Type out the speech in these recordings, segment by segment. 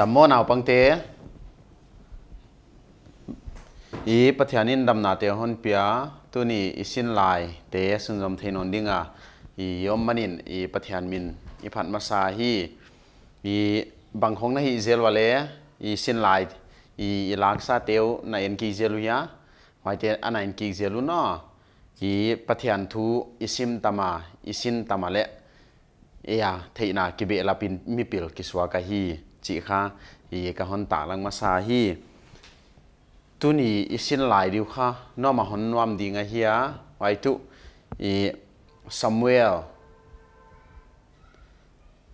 ดําโมนาวปังเตอีปะเทียนินดําหนาเตฮนเปียตุนี่อีสินลายเตสุนมเทนอนดิงาอียอมมานินอีปะเทียนมินอีพัดมาสาฮีอีบังคงนะฮีเซลวาเลอีสินลายอีลากซาเตวนาเอ็นกีเซลุยาไวเตอันนนกีเซลุนออีปะเทียนทูอีสิมตมาอสินตมาเลเอยเท chị kha i ka hon tả lang mà sa hi tu ni i sin lai diu kha no ma hon nuam ding a hia vậy tu i samuel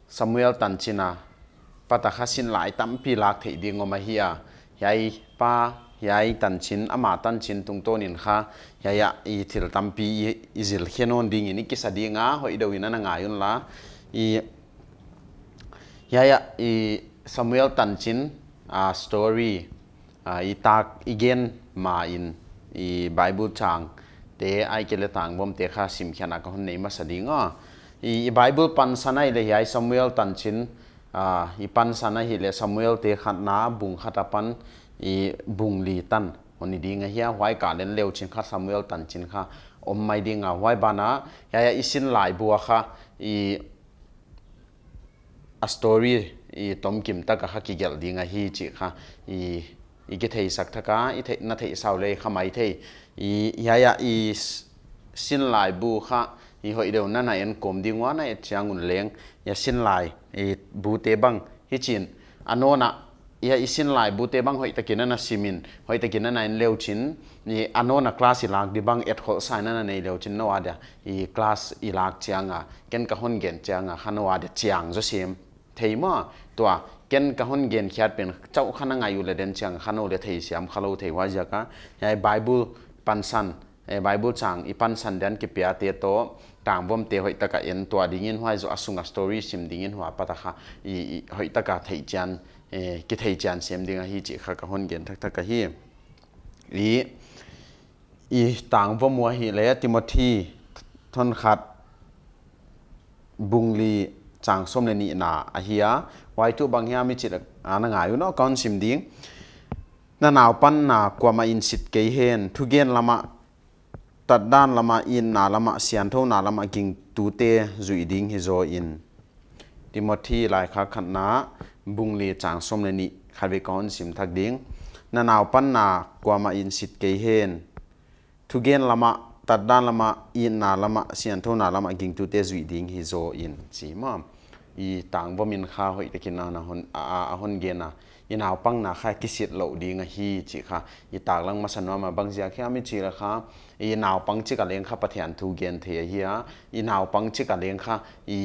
samuel tan chín à, china pata kha sin lại tam pi lak thei ding ma hia yai pa yai tan chin ama tan chín tung ton in kha yai ya i thil tam pi i zil khenon ding in ki sa dinga hoi do in na nga yun la i yai ya i Samuel Tan Chin uh, story uh, i tak igen ma in i Bible chang te ai kele tang bom te kha sim khana ko nei ma sading a i Bible pan sanai le yai Samuel Tan Chin uh, i pan sanai hi le Samuel te khat na bung khata pan i bung li tan oni dinga hia hwai ka len leu chin kha Samuel Tan Chin kha om mai dinga hwai bana ya ya isin lai bua kha i a story i tom kim ta ka ki gel dinga hi chi kha i i ge thei sak thaka i thei na thei sau le kha mai thei i ya ya i sin lai bu kha i hoi deu na na en kom di ngwa na changun leng ya sin lai i bu te bang hi chin anona ya isin lai bu te bang hoi takin na simin hoi takin na in leo chin ni ano na class i lak di bang et khol sai na na nei leo chin no ada i class i lak chianga ken ka hon gen chianga hanwa de chiang zo sim theima ตัวเกนกะฮอนเกนขยัดเป็นเจ้าขนังอายุเลเดนเชียงขนโอเลเทียสยามขลุเทวาจากะยัยไบเบิลปันสันไอ้ไบเบิลจังอีปันสันเดนกิเปียเตโตต่างบ่มเตหอยตะกะเอ็นตัวดิ่งินหัวจอสุงสตอรี่ซิมดิ่งินหัวปะตะคะอีหอยตะกะเทจันเอกิเทจันเซมดิ่งฮีจิขะกะฮอนเกนทักตะกะฮีอีอีต่างบ่มัวฮีเลยติโมธีทนขัดบุงลีจางส้มเลนีนาอาเฮีย wai tu bang hiam mi chit ana nga yu no kon sim ding na naw pan na kwa ma in sit ke hen thu gen lama tat dan lama in na lama sian tho na lama king tu te zui ding hi zo in timothy lai kha khan na bung le chang som le ni khai ve kon sim thak ding na naw pan na kwa ma in sit ke hen thu gen lama tat dan lama in na lama sian tho na lama king tu te zui ding hi zo in chi mom i tang bomin kha hoi takin na hon a hon ge na in hau pang na kha kisit lo ding a hi chi kha i tak lang ma san ma bang zia kha mi chi la kha i nau pang chi ka leng kha pathian thu gen the hi a i nau pang chi ka leng kha i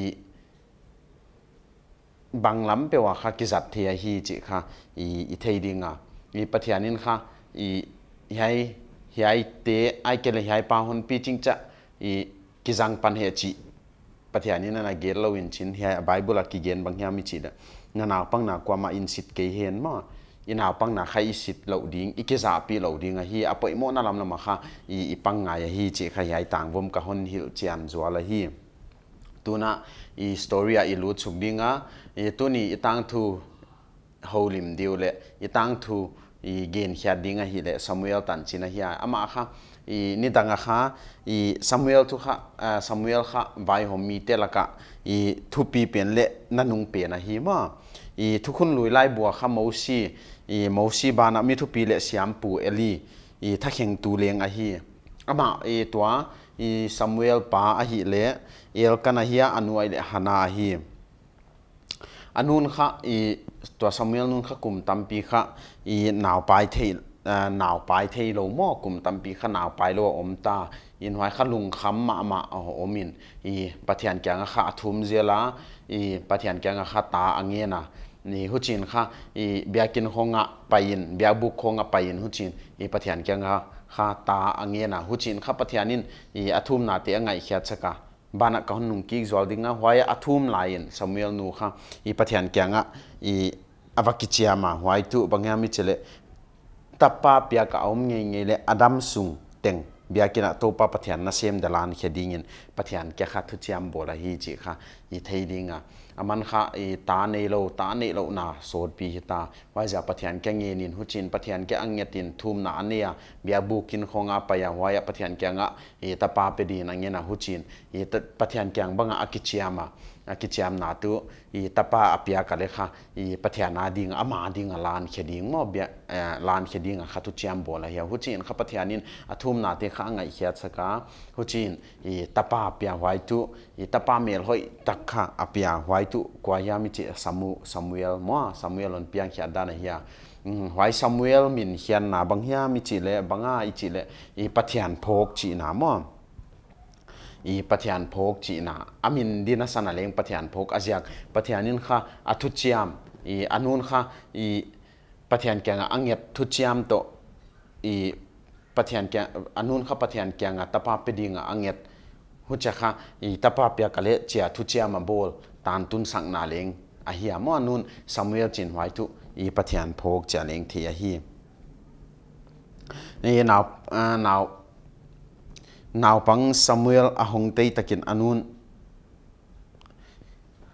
bang lam pe wa kha ki zat the hi chi kha i i thei ding a i pathian in kha i hiai hiai te ai ke le hiai pa hon pi ching cha i ki jang pan he chi pathiani na na gerlo in chin hi bible ki gen bang hiam chi da na na pang na kwa ma in sit ke hen ma ina pang na khai sit lo ding ike za pi lo ding a hi apoi mo na lam lama kha i i pang nga ya hi che khai yai tang vom ka hon hil chiam zwa la hi tuna i story a i lu chuk dinga e tuni itang thu holim diu le tang thu i gen khia dinga hi le samuel tan china hi ama kha อีนี่ต่างหากอีซามูเอลทุกข์อ่าซามูเอลข้าไว้หอมมีเตลกะอีทุปีเปลี่ยนเละนันุงเปลี่ยนนะฮีมาอีทุกคนรวยไล่บัวข้ามูซีอีมูซีบานะมีทุปีเละสยามปูเอลี่อีทักแห่งตูเลียงอ่ะฮีอามาอีตัวอีซามูเอลป้าอ่ะฮีเละเอลกันอ่ะฮีอันวัยเละฮานาฮีอันนู้นข้าอีตัวซามูเอลนู้นข้ากลุ่มตั้มปีข้าอีหนาวไปเที่ยหนาวปลายเทโลมอกลุ่มตัมปีขนาวไปลายโลอมตาอินไว้ขลุงคำมามาออมินอีปะเทียนแกงข้าทุมเจลาอีปะเทียนแกงข้าตาอังเงนะนี่หุจินค่ะอีเบียกินคงอ่ะไปยินเบียบุกคงอ่ะไปยินหุจินอีปะเทียนแกงข้าตาอังเงนะหุจินค่ะปะเทียนินอีอทุมนาเตะไงเขียดชะกาบ้านก็หนุ่งกิ๊กจอลดิ้งอ่ะหอยอทุมลายินสมุเลนูค่ะอีปะเทียนแกงอ่ะอีอวักิจยามาไว้ทุบางแง่มิเชเล tapa pia ka om nge nge le adam sung teng bia kina to pa pathian na sem dalan khe dingin pathian ke kha thu chiam bola hi chi kha i thei dinga aman kha e ta nei lo ta nei lo na sot pi hi ta wa ja pathian ke nge nin hu chin pathian ke ang tin thum na ania bia bu kin khonga pa ya wa ya pathian ke nga e ta pa pe din ang na hu chin e pathian kyang banga chiama กิจกรรมนั่นตัวอีตาป้าอภิยากะเล่ะอีปัทยานาดิ่งอามาดิ่งลานเขดิ่งมอเบียลานเขดิ่งค่ะทุกจามบกเลยเฮียหุจินขัปทยานินทุ่มนาทีขังไอเขียนสักาหุจินอีตาป้าอภิยาไว้ตัวอีตาป้าเมลหอยตักขะอพิยาไว้ตัวกวายามิจิสมุสมุเอลมัวสมุเอลอนเปียงเขียนดานเฮียไว้สมุเอลมินเขียนนาบางเฮียมิจิเลบางอาอิจิเลอีปัทยานพกจีนามออีปะเทียนโพกจีนาอมินดินสนะเลงปะเทียนโพกอาเซียกปะเทียนนินคาอทุจิยามอีอนุนคาอีปะเทียนแกงอังเยทุจิยามโตอีปะเทียนแกงอนุนคาปะเทียแกงตปาปดิงอังเยฮุจคาอีตปาเปยกะเลเจียทุจยามบอลตานตุนสังนาเลงอฮยมอนุนซามูเอลจินไวทุอีปโพ nào bằng Samuel ahong tei takin anun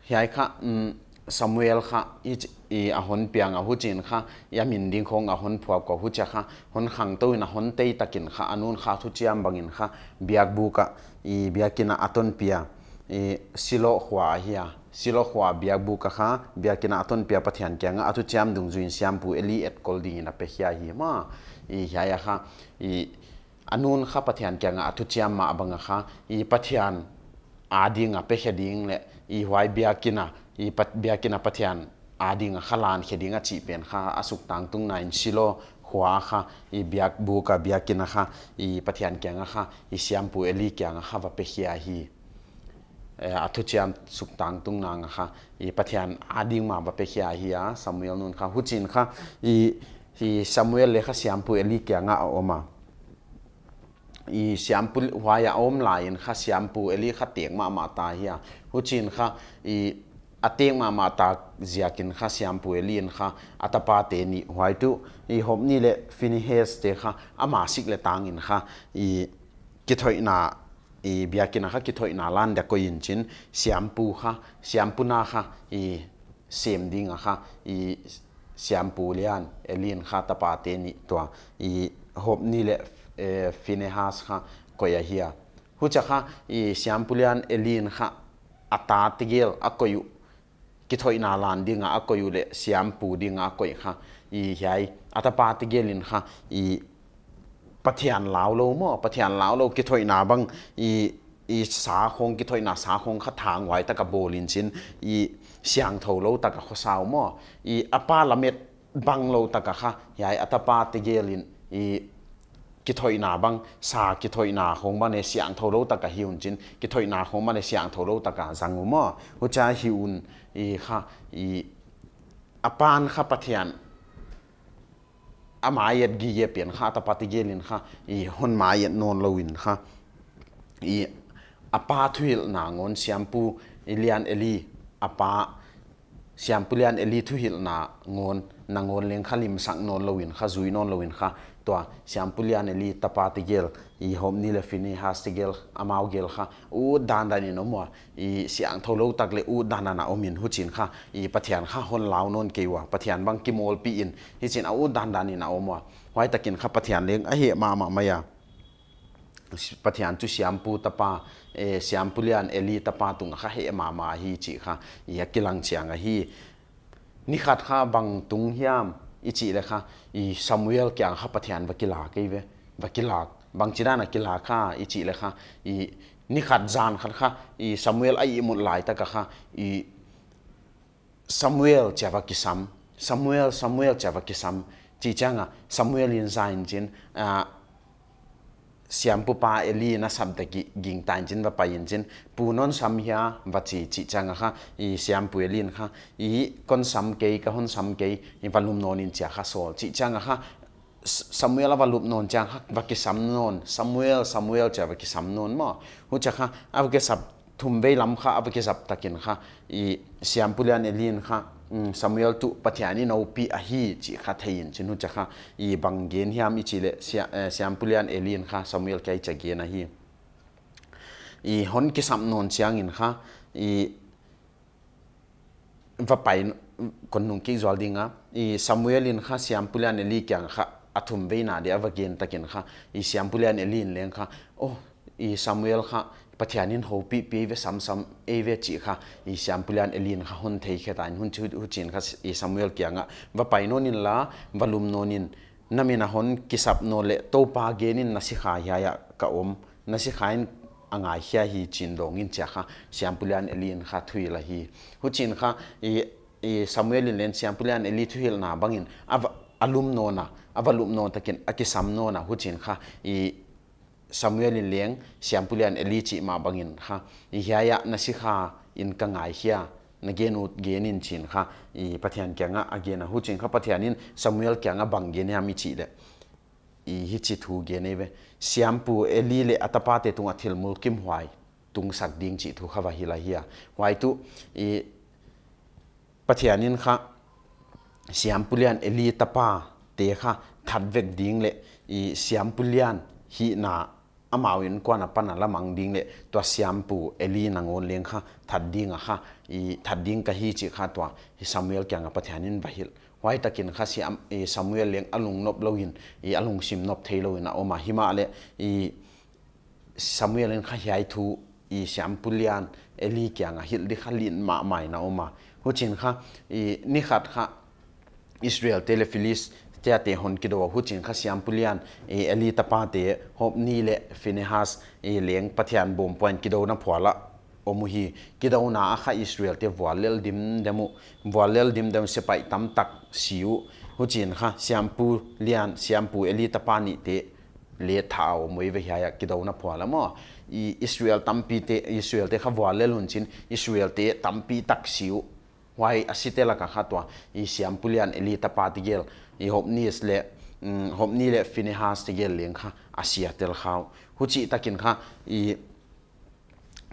hiai kha mm, Samuel kha i i ahon piang ahu chin kha yamin ding khong ahon phua ko hu cha kha hon khang to na hon tei takin kha anun kha thu chiam bangin kha biak bu ka i biakina aton pia i silo khwa hia silo khwa biak bu ka kha biakina aton pia pathian kyanga athu chiam dung juin siam pu eli et kol ding na pe hia hi ma i hiaya kha i anun kha pathian kya nga athu chiam ma abanga kha i pathian adinga pe heding le i hwai bia kina i pat bia kina pathian adinga khalan hedinga chi pen kha asuk tang tung na in silo khwa kha i biak bu ka bia kina kha i pathian kya nga kha i siam pu eli kya nga kha wa pe hia hi athu chiam suk tang tung na nga kha i pathian ading ma wa pe hia hi a samuel nun kha huchin kha i i samuel le kha siam pu eli kya nga a oma i siampu waya om dạ lain kha siampu eli kha tiang ma ma ta hi hu à à à chin kha i ateng ma ma ta ziakin kha siampu eli in kha atapa te ni wai tu i hop ni le fini hes te kha ama sik le tang in kha i kithoi na i biakin kha kithoi na lan da ko in chin siampu kha siampu na kha i sem ding kha i siampu lian elin kha tapa te ni to i hop ni le Eh, finehas kha koya hia hu cha kha i siampulian elin ha, ata tigel akoyu ki thoi na lan dinga akoyu le siampu dinga koi kha i hiai ata pa tigelin kha i pathian lao lo mo pathian lao lo ki thoi na bang i i sa khong ki thoi na sa khong kha thang wai ta ka bolin chin i siang tho lo ta ka khosaw mo i apa lamet bang lo ta ka kha hiai ata pa tigelin i กิถอยนาบังสากิถอยนาของมันในเสียงทรตะกะฮิวนจินกิถอยนาของมันในเสียงทรตะกะสังอุมอหัวใจฮิวนอีค่ะอีอปานค่ะปะเทียนอามาเย็ดกีเยเปลี่ยนค่ะตะปฏิเยลินค่ะอีฮอนมาเย็ดนอนลวินค่ะอีอปาทุยนางอนเสียมปูเอเลียนเอลีอปาเสียมปูเลียนเอลีทุยนางอนนางอนเลี้ยงค่ะลิมสังนอนลวินค่ะจุยนอนลวินค่ะตัวสามพุลีอันลีตาปาติเกลยี่โฮมนี้เลฟินีฮัสติเกลอามาวเกลค่ะอู้ดานดานีินอมัวอีเสียงทอลตักเลอู้ดานานาอมินหุ่นจินค่ะยี่ปะเทียนค่ะฮอนลาวนนเกวะปะเทียนบังกิมอลปีอิน่ิจินอู้ดานดานินาอมัวไว้ตะกินค่ะปะเทียนเลี้ยงอเหมามามายปะเทียนจุสามปูตาปาเอสามพุลีอันเอลีตาปาตุงค่ะเหมามาฮีจิค่ะยี่กิลังเสียงอฮีนี่ขัดค่ะบังตุงเฮียมอีจีเลยค่ะอีซามูเอลแกงฮับปะเทียนวักิลากีเววักิลาบางจีด้านะกิลาค่ะอีจีเลยค่ะอีนี่ขัดจานขัดค่ะอีซามูเอลไอมุดหลายตะกะค่ะอีซามูเอลเจ้าวักิซัมซามูเอลซามูเอลเจ้าวักิซัมจีจังอ่ะซามูเอลอินไซน์จินอ่า siam pu pa eli na sam te ki ging tan jin va pa yin jin pu non sam hia va chi chi changa kha i siam pu elin kha i kon sam ke ka hon sam ke i va non in cha kha so chi changa kha Samuel va lup non chang hak va ki sam non Samuel Samuel cha va ki sam non ma hu cha kha av ke sab thum ve lam kha av ke sab takin kha i siam pu lan elin kha ซ a มูเอลตุปะทียนี่นอปีอะฮีจิคาเทนจินุจะคาอีบังเกนฮิามอิจิเลเซียเซียมปุเลียนเอเลียนคาซามูเอลไกจะเกนอะฮีปัจจัยนี้หัปีปีเวสัมสัมเอเวจิค่ะอีสัมปุลยันเอลินค่ะหุ่นเที่ยแค่ไหนหุ่นชุดหุ่นจินค่ะอีสัมเวลกี่งะว่าไปโนนินละวัลลุมโนนินนั่นมีนะหุ่นกิสับโนเลโตปาเกนินนั่นสิขายยาเก็อมนั่นสิขายอังไงเฮียฮีจินดงอินเจ้าค่ะสัมปุลยันเอลินค่ะทุยละฮีหุ่นจินค่ะอีอีสัมเวลินเลนสัมปุลยันเอลิทุยลนาบังอินอวัลลุมโนนะอวัลลุมโนตะกินอักิสัมโนนะหุ่นจินค่ะอี Samuel in leng siam pulian eli chi ma bangin kha i hiya ya na si kha in ka ngai hiya na genut genin chin kha i pathian kyanga agena hu chin kha pathianin Samuel kyanga banggen ya mi chi le i hi chi thu ge ne ve siam eli le atapa te tunga thil mul kim huai tung sak ding chi thu kha wa hi la hiya huai tu i pathianin kha siam pulian eli tapa te kha that vek ding le i siam pulian hi na amao in kwa na pana la mang ding le to siam pu eli na ngon leng kha thad ding kha i thad ding ka hi chi kha to hi samuel kya nga pathianin bahil wai takin kha si am samuel leng alung nop loin i alung sim nop thei loin a oma hima le i samuel en kha hiai thu i siam pulian eli kya nga hil di khalin ma mai na oma ho chin kha i ni khat kha israel telefilis เตียเตหอนกิดว่หุจิงข้าสยมพุลียนเอลีตาปาเตฮอบนี่แหละฟินิฮัสเอเลียงปะเทียนบอมปอนกิดนับพวละอมุฮีกิดววนาข้าอิสราเอลเตวัวเลลดิมเดมุวัวเลลดิมเดมุเสไปตั้มตักสิวหุจินข้าสยมพุลียนสยมพุเอลีตาปานิเตเลท้าวมวยเวียกิดววนับพวละมงอิสราเอลตั้มปีเตอิสราเอลเตข้าวัวเลลหุนจินอิสราเอลเตตั้มปีตักสิววัยอาสิเตลกับขัตัวอีสิอัมพลียนเอลิตาปาติเกลอีฮอบนิสเล่ฮอบนิเล่ฟินิฮัสติเกลเลียงค่ะอาศซียเตลข้าวหุ่นจิตกินค่ะอี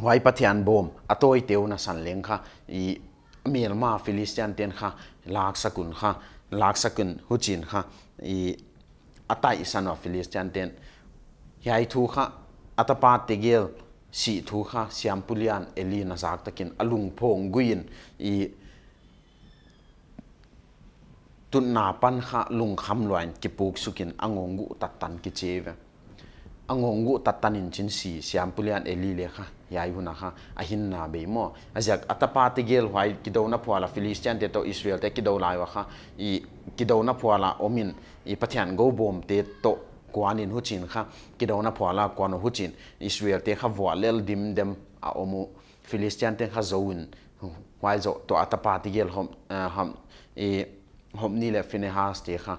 วัยปฏิอันบอมอตโตอิเตวนาสันเลียงค่ะอีเมียร์มาฟิลิสเตียนเตียนค่ะลากสกุลค่ะลากสกุลหุ่นจินค่ะอีอัตัยสันว่าฟิลิสเตียนเตียนยัยทูค่ะอัตปาติเกลสีทูค่ะสิอัมพลียนเอลีนาซากตะกินอลุงพงกุยนอีตุนนาปันขะลุงคำลวนกิปุกสุกินองงกุตัดตันกิเจวองงกุตัดตันินจินสีสยามปุเลียนเอลีเลค่ะยายหุนะค่ะอหินนาเบมออาจากอัตปาติเกลไว้กิโดนพัวลาฟิลิสเตียนเตโตอิสราเอลเตกิโดลายวะค่ะอีกิโดนพัวลาอมินอีพัทยันโกบอมเตโตกวานินหุจินค่ะกิโดนพัวลากวานหุจินอิสราเอลเตค่ะวัวเลลดิมเดมอาอมูฟิลิสเตียนเตค่ะโจวินไว้โจตัวอัตปาติเกลหอมหอมอีหมนี่แหละฟินฮาสตีค่ะ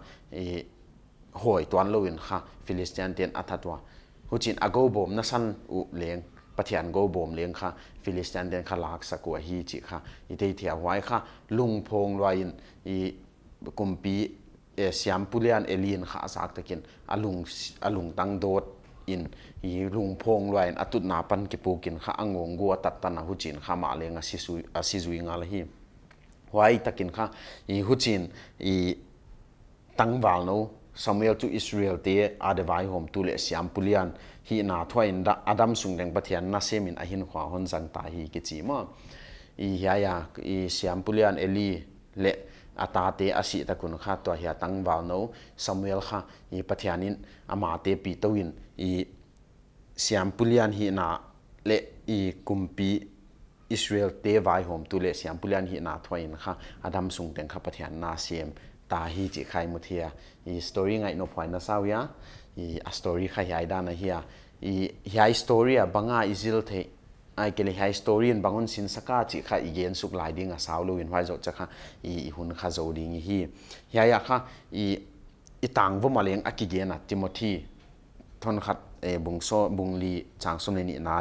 หอยตวนลวินค่ะฟิลิสเตียนเตียนอัตตัวหุจินอโกบอมนั่นสันอุเลียงปะเทียนโกบอมเลียงค่ะฟิลิสเตียนเตียนขลักสกัวฮีจิค่ะอีเทียเทียไว้ค่ะลุงพงลอยินอีกุมปีเอสยายมปุเลียนเอลีนค่ะสักตะกินอลุงอลุงตังโดดอินยีลุงพงลอยอตุนาปันกิปูกินค่ะอังงงกัวตัดตันหุจินค่ะมาเลียงอาซิซุยอซิซุยงาลหี huai takin kha i huchin tang tangwal no samuel to israel te adewai hom tu le siam pulian hi na thwain da adam sung deng pathian na semin a hin khwa hon jang ta hi ki chi ma i ya ya i siam pulian eli le ata te asi ta kun kha to hi tangwal no samuel kha i pathianin ama te pi towin i siam pulian hi na le i kumpi Israel te vai hom tu le siam pulian hi na thoin kha adam sung teng kha pathian na sem ta hi chi khai mu thia i story ngai no phai na saw ya i a story khai hi da na hi ya i hi story a banga izil the ai ke le hi story in bangon sin saka chi kha i gen suk lai ding a saw lo in hwai zo cha kha i hun kha zo ding hi hi ya kha i i tang vo maleng akigena timothy thon khat e bung so bung li chang som le ni na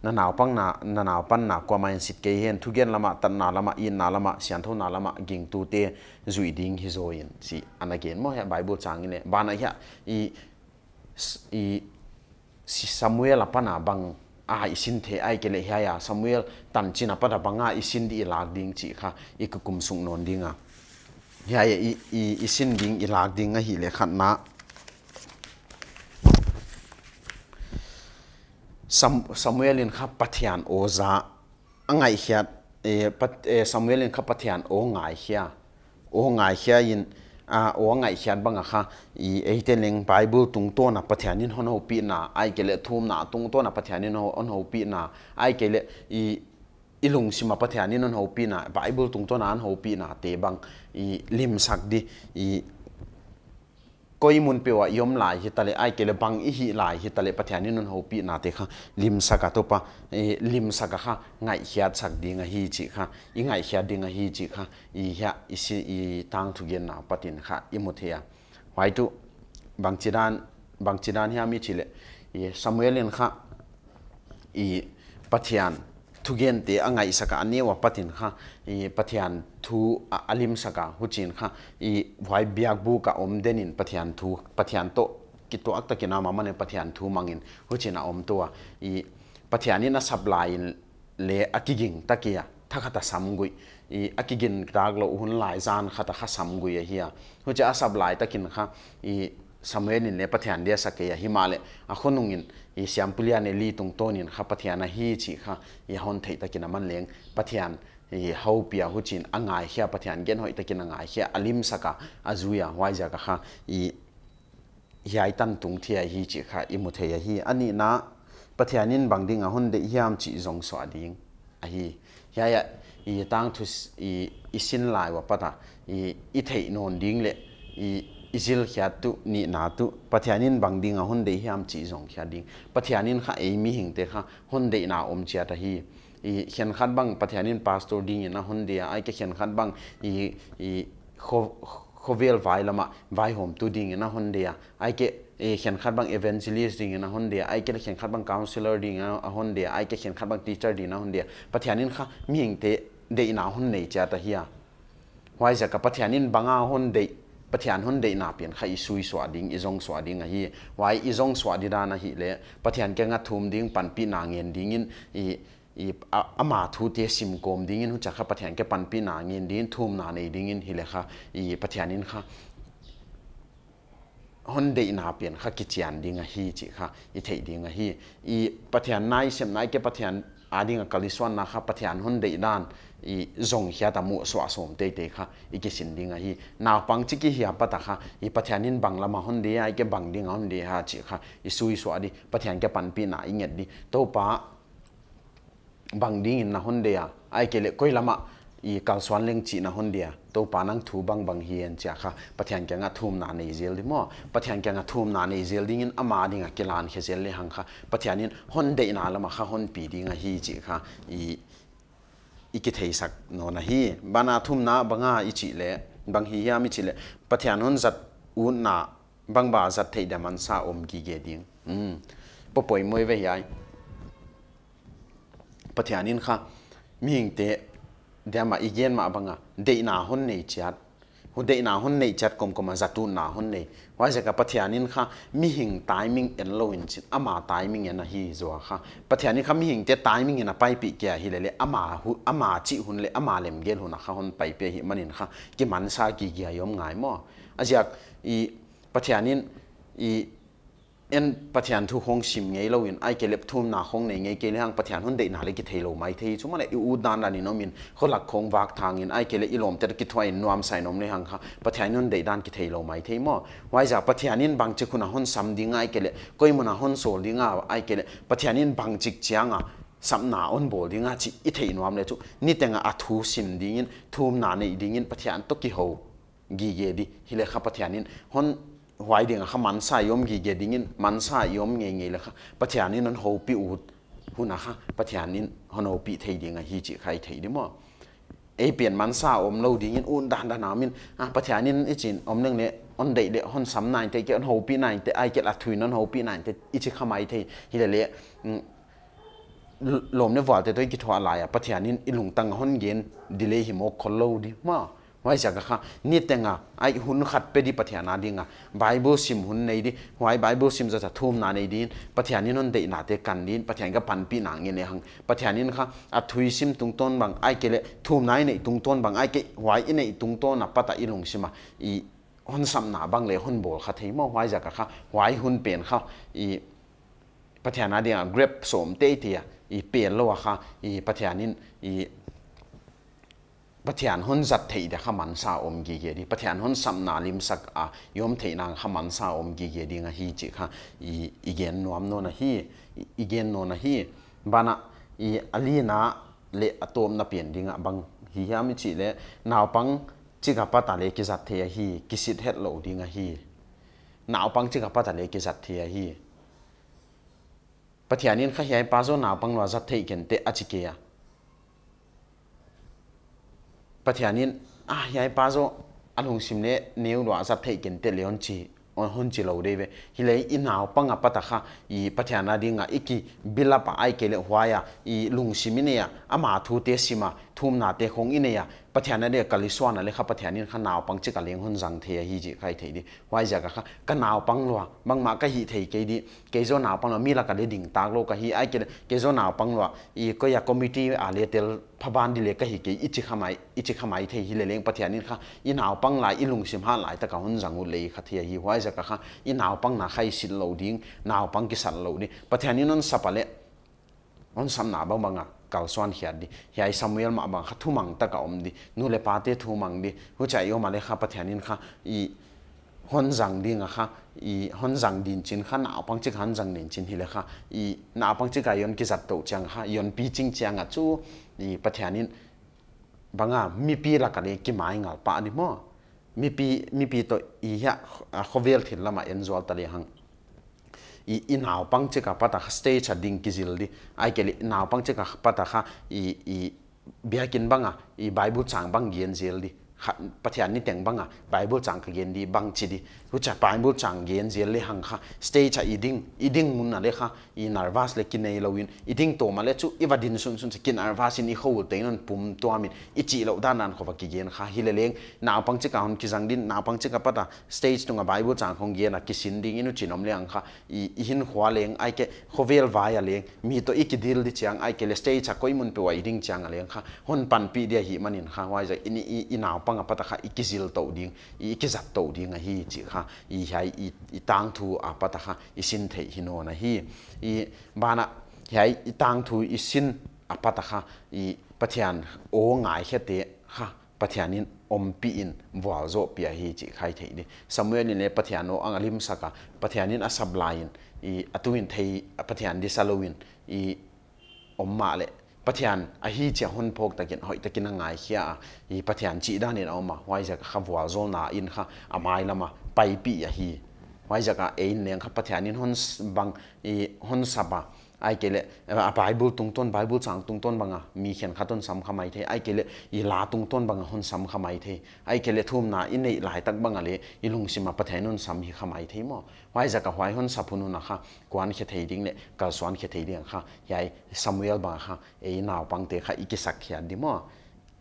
na naw pang na na naw pan na kwa main sit ke hen thu gen lama tan na lama in na lama sian tho na lama ging tu te zui ding hi zo in si an again mo he bible chang in ba na ya i i si samuel apana bang a isin the ai kele hi ya samuel tan china pada banga isin di lak ding chi kha ikukum sung non dinga ya i isin ding ilak ding a hi le khat na Samuel in khắp pathian ô za ngay hiat e, e, Samuel in khắp pathian ô ngay hia o ngay hia in a ô ngay hiat bang kha i eiten ling bible tung to na pathian in hon ho pi na ai kele thum na tung to na pathian in hon ho pi na ai kele i ilung sima pathian in hon ho pi na bible tung to na hon ho pi na te bang i lim sak di i ကိုယမွန်ပေဝယမ်လာဟီတလေအိုက်ကေလဘန်အီဟီလာဟီတလေပထယာနိနုန်ဟိုပီနာတေခလိမ်စကတောိမ်စုီယိခအငိုငအီတျောပတိိလ thu thugen anh ấy saka ane wa ha, kha i hiện thu alim saka huchin kha i bhai biak bu ka om denin hiện thu pathian to cái to akta mà nên mane hiện thu mang mangin huchina om to i pathiani na supply in le akiging takia thakata samgui i akigin ra raglo hun lai zan khata kha samgui ya hiya hucha asab lai takin kha i samhen in le pathian dia sa ke ya himale a khonung in i siam pulian e li tung ton in kha pathian a hi chi kha i hon thei takin aman leng pathian i hau pia hu chin angai hia pathian gen hoi takin angai hia alim saka azuya wai ja ka kha i hiai tan tung thia hi chi kha i mu thei hi ani na pathianin bangding a hun de hiam chi zong swa ding a hi ya ya i tang thu i isin lai wa pata i i thei non ding le i izil khia tu ni na tu pathianin bangding a hun dei hiam chi zong khia ding pathianin kha ei mi hing te kha hun dei na om chia ta hi i hian khan bang pathianin pastor ding na hun dia ai ke hian khan bang i i kho khovel vai lama vai hom tu ding na hun dia ai ke hian khan bang evangelist ding na hun dia ai ke hian khan bang counselor ding na hun dia ai ke hian khan bang teacher ding na hun dia pathianin kha mi hing te dei na hun nei chia ta hi wai zaka pathianin banga hun dei ปัจจัยหุ่นเดินน้าเปลี่ยนใครสุยสวัดดิ้งอีจงสวัดดิ้งอะไรไว้อีจงสวัดดิ้านะฮิเลยปัจจัยแกงทุ่มดิ้งปันปีนางเงินดิ้งอีอีอีอามาทูเทียสิมโกมดิ้งอินหุ่นจะข้าปัจจัยแกปันปีนางเงินดิ้งทุ่มนานอีดิ้งอินฮิเลยค่ะอีปัจจัยนี้ค่ะหุนเดินน้าเปลี่ยนข้ากิจยานดิ้งอะไรจีค่ะอีเทดิ้งอะไรอีปัจจัยนายเสียมนายแกปัจจัยอาดิ้งกัลลิสวรรณนะครับปัจจัยหุนเดินด้าน i zong hia ta mu swa som te te kha i ke sin ding a hi na pang chi ki hia pa ta kha i pathianin bangla ma hon de ai ke bang ding hon de ha chi kha i sui swa di pathian ke pan pi na i nget di to pa bang ding in na hon de a ai ke le koi lama i kal swan leng chi na hon dia to pa nang thu bang bang hian cha kha pathian kya nga thum na nei zel di mo pathian kya nga thum na nei zel ding in ama ding a kilan khe zel le hang kha pathian in hon de na lama kha hon pi ding a hi chi kha i iki thei sak no na hi bana thum na banga i chi le bang hi ya mi chi le pathian hon zat u na bang ba zat thei da man sa om gi ge ding um hmm. po poi moi ve yai pathian in kha mi ing te de ma igen ma banga de na hon nei chat หุเดินหน้าหุนในจัดกรมกมาจัดตูน้าหุนในว่าจะกับปฏิญาณค่ะมีหิงทายมิงเอ็นโลอินชินอามาทายมิงเอ็นฮีจัวค่ะพัิญานค่ะมีหิงเจตายมิงเอ็นไปปีเกียร์ฮีเลเล่อามาหุอามาจีหุนเล่อามาเลมเกลหุนค่ะหุนไปเปียมันนินค่ะกิมันซากิเกียยอมไงม่ออาจากอีปฏิญาณอีเอ็นปะเทียทุกห้องชิมไงเราอินไอเกล็บทุ่มนาห้องในไงเกล็บหางปะเทียหุ่นเด็กนาเล็กเทโลไม่เทียชุมันเลยอูดานดานี่น้องมินคนหลักคงวากทางอินไอเกล็บอีหลอมต่กิทวายนวมใส่นมในห้างค่ะปะเทียนหุ่นเด็กดานกิเทโลไม่เทียมอ่ว่าจากปะเทียนี่บางจิคุณหุ่นส้ำดิ้งไอเกล็บก็ยิ่งมันหุ่นโซลดิ้งอ่ะไอเกล็บปะเทียนี่บางจิกจียงอ่ะสับหนาอ่อนบอดิ้งอ่ะจิอิเทนวมเลยชุนี่แต่งอ่ะทูสิมดิ้งทุ่มนาในดิ้งปะเทียนตกิโฮกีเยดีฮิเลขาปะเทียนี่หุ่นวายเดียงค่ะมันสายยมกี่เกดิ่งินมันสายยมเงี้ยเงี้ยเลยค่ะปัจจัยนี้นั้นหูปีอูดหูนะค่ะปัจจัยนี้ฮันหูปีเทียดิ้งฮีจิใครเทียดิมั้งไอเปลี่ยนมันซาอมเราดิ้งินอุ่นดานดานามินอ่ะปัจจัยนี้ไอจินอมนึงเนี่ยอันเดียเดฮันสำนายแต่เกี่ยนหูปีนายเทียไอเกล่ยถุยนั่นหูปีนายแต่อิจิขมายเทียฮิเดเล่ลมเนี่ยวาดแต่ตัวกิทว่ารอะไรอ่ะปัจจัยนี้อิลุงตังฮันเย็นดิเลหิมอกคนเราดิมั้งไว้จากกข้านี่แต่งอ่ะไอ้หุ่นขัดไปดีปฏิญาณดิ่งอ่ะไบเบิลซิมหุ่นในดิไว้ไบเบิลซิมจะจะทุ่มนาในดินปฏิญาณนี่นั่นเด็กนาเด็กกันดินปฏิญาณก็ปันปีนางเงี้ยหังปฏิญาณนี่คะอัทุยซิมตุงต้นบางไอ้เกลทุ่มนายในตุงต้นบางไอ้เกลไว้ในตุงต้นน่ะปัตตาอีลงซิมาอีหุ่นสัมนาบางเลยหุ่นโบลคัดที่ม่วไว้จากกข้าวไว้หุ่นเปลี่ยนข้าอีปฏิญาณดิ่งอ่ะเกรบสมเตยเตียอีเปลี่ยนแล้วค่ะอีปฏิญาณนี่อี bất thiện pathian hon zat thei da khaman sa om gi ge di pathian hon sam na lim sak a à, yom thei na ăn sa om gi ge ding a hi ha, kha i gen nuam no na hi gen no na hi bana i alina le atom na pian đi a bang hi yam chỉ le nào pang chỉ gặp ta le ki zat thei a hi kisit hết lo đi a hi nào pang chỉ gặp ta le ki zat thei a hi pathianin kha hi pa zo naw pang lo zat thei ken te a chi ke ya pathianin ah yai pa zo alung simne neu lo asap thei ken te leon chi on hon chi lo de be hilai inaw panga patakha i pathiana dinga iki bilapa ai kele hwaya i lung simine ya ama thu te sima thum na te khong in ya pathian le kali swan le kha pathian in kha naw pang chi ka leng hun jang the hi ji khai thei di wai ja ka kha ka naw pang lo mang ma ka hi thei ke di zo naw pang lo mi la ka le ding tak lo ka hi ai ke ke zo naw pang lo i ko ya committee a le tel phaban di le ka hi ke i chi khamai i chi khamai thei hi le leng pathian in kha i naw pang lai i lung sim ha lai ta ka hun jang u le kha thia hi wai ja ka kha i naw pang na khai sil lo ding naw pang ki sal lo ni pathian in on sapale on sam na ba manga kau swan hiat di hiai samuel ma bang thu mang ta ka om di nu le pa te thu mang di hu chai yo ma le kha pathianin kha i hon zang ding a kha i hon zang din chin kha na pang chi khan zang din chin hi le kha i na pang chi ka yon ki zat to chang ha yon pi ching chang a chu i pathianin banga mi pi la ka le ki mai ngal pa ni mo mi pi mi pi to i ya khovel thil lama en ta le hang i inau pang cika pata stay cha ding kizil di ai kele inaw pang cika pata kha i i biakin banga i bible chang bang gien zel di pathian ni teng banga bible chang ka gen di bang chi ru cha pai bu chang gen je le hang kha stay cha iding iding mun na le kha i nervous le kin nei lawin iding to ma le chu iwa din sun sun kin nervous in i ho te non pum to amin i chi lo dan nan khowa ki gen kha hi le leng na pang chi ka hon ki jang din na pang chi ka pata stage tunga bai bu chang khong gen a ki sin ding inu chinom le ang kha i hin khwa leng ai ke khovel va ya leng mi to i ki dil di chang ai ke le stage cha koi mun pe wa iding chang a leng kha hon pan pi dia hi manin kha wai ja ini i naw pang pa ta kha i ki zil to ding i ki zat to ding a hi chi kha อีใหญ่อีต่างทูอาปะตะคะอีสินเทหินโนนะฮีอีบานะใหญ่อีต่างทูอีสินอาปะตะคะอีปะเทียนโอ้งายเฮเตค่ะปะเทียนินอมปีอินวาโซปียฮีจิไขเทดิมเวนิเปะเทียนโอังลิมสกะปะเทียนินอับลอีอตุวินเทปะเทียนดิซาโลวินอีอ pathian a hi che hun phok takin hoi takin angai khia i pathian chi dan in oma wai jak khawal zol na in kha amai lama pai pi a hi wai jak a ein neng kha pathian in hun bang i hun saba ไอ้เกลอะไบเบิลตรงต้นไบเบิลสังตรงต้นบังอ่ะมีเขียนขันต้นซ้ำขมายเทไอ้เกลอีลาตรงต้นบังอ่ะหนซ้ำขมายเทไอ้เกลทุ่มนาอินในหลายตักบังอ่ะเลยอีลุงสิมาปะเทนุนสำฮิขมายเทมอไว้จะกไว้หนสับพนุนนะคะ กวนเขตเฮดิ้งเนี่ยกาสวนเขตเฮดิ้งค่ะยัยสมุยลบังค่ะไอ้นาวปังเตค่ะอีกสักเขียนดีมอ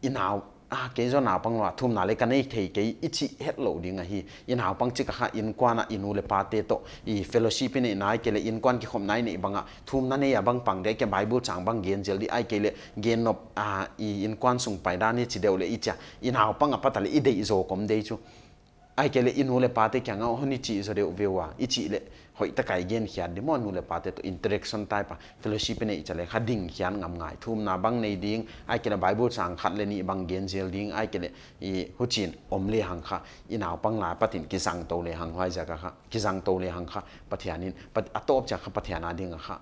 อีนาว à cái do nào bằng loa thum nào lấy cái này thì cái ít chị hết lộ đi ngay hi in nào bằng chỉ cả ha in quan à in u pa te to i fellowship này nói cái le in quan cái hôm nay này bằng à thum nãy này à bằng bằng đấy cái bible chẳng bằng gen gel đi ai cái le gen nộp à i in quan sung phải đa này chỉ đều le ít cha in nào bằng à bắt là ít đấy rồi cũng đấy chứ ไอ้เกลี่ยนูนเลปาเต้แกงเอาหนี้จีสเดียวเววะอีจีเลยหอยตะไคร้เย็นเขียนดิมันนูนเลปาเต้ตัวอินเทอร์เอคชั่นไต่ปะฟิลโลชิปเนี่ยจะเลยขัดดิ้งเขียนงามงายทุ่มนาบังในดิ้งไอ้เกลี่ยไบเบิลสังขัดเลยนี่บังเย็นเซลดิ้งไอ้เกลี่ยอีหุ่นจีนอมเลหยงข่ะอีหนาวปังหลายปะถิ่นกิสังโตเลหยงไว้จักข่ะกิสังโตเลหยงข่ะปะเทียนนินปะอัตโตบจักข่ะปะเทียนนาดิ้งข่ะ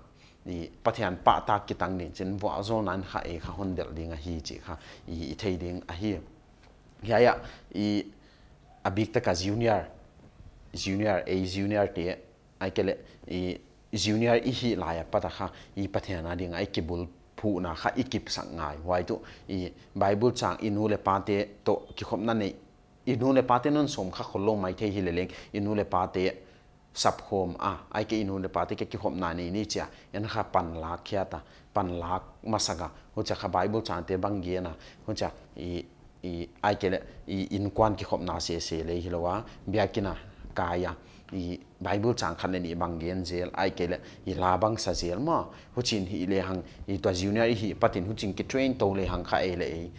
นี่ปะเทียนปาตากิตังดินเช่นวัวโซนันค่เอค่ะฮนเดลดิ่งอะฮีจิค่อีเทดิ่งอะฮีเฮียอี अभी तक का junior junior ए जूनियर टे आई के लिए जूनियर इ ही लाय पता खा इ पथे ना दिंग आई किबुल फू ना खा इ किब संग आई वाई तो इ बाइबल चांग इनु ले पाते तो कि खोम ना ने इनु ले पाते नन सोम खा खोलो माई थे ही ले लेंग इनु ले पाते सब खोम आ आई के इनु ले पाते के कि खोम ना ने इनी चिया यन खा पन लाख क्या ता पन लाख मसगा हो चा खा बाइबल चांग ते बंगी ना हो चा i aikele i in quan ki khop na se se le hi lowa biakina kaya i bible chang khan ni bangen zel ai kele i la bang sa zel ma hu chin hi le hang i to junior hi patin hu chin ki train to le hang kha ele e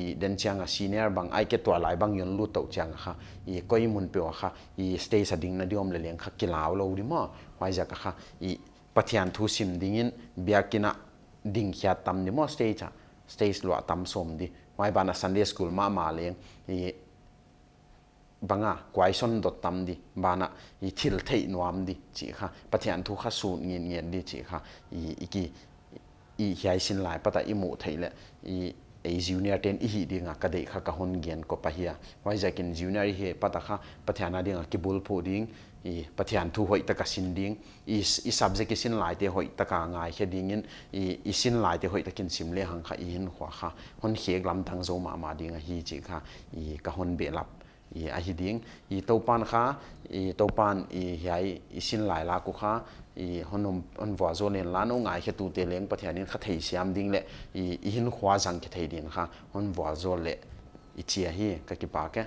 i den chang a senior bang ai ke to lai bang yon lu to chang kha i koi mun pe kha i stay sa ding na diom le leng kha ki law lo ri ma wai ja kha i pathian thu sim dingin biakina ding khya tam ni mo stay cha stay lo tam som di mai bana sunday school ma ma leng i banga kwaison dot tam di bana i thil thei nuam di chi kha pathian thu kha su ngien ngien di chi kha i iki i hiai sin lai pata i mu thei le i a junior ten hi dinga ka dei kha ka hon gen ko pa hia wai ja kin junior he pata kha pathyana dinga i bul pho ding e pathyan thu hoi taka sin s u b j e c t ki sin lai te hoi taka ngai he ding in is i n lai te hoi ta kin sim le hang kha i hin khwa kha hon khe l a m t a n g zo ma ma dinga hi c h kha e ka hon be lap a hi ding t pan kha t pan hi ai sin lai i honom an wa zo len la no ngai khe tu te leng pathian in kha thei siam ding le i hin khwa jang khe thei din kha hon wa zo le i chia hi ka ki pa ke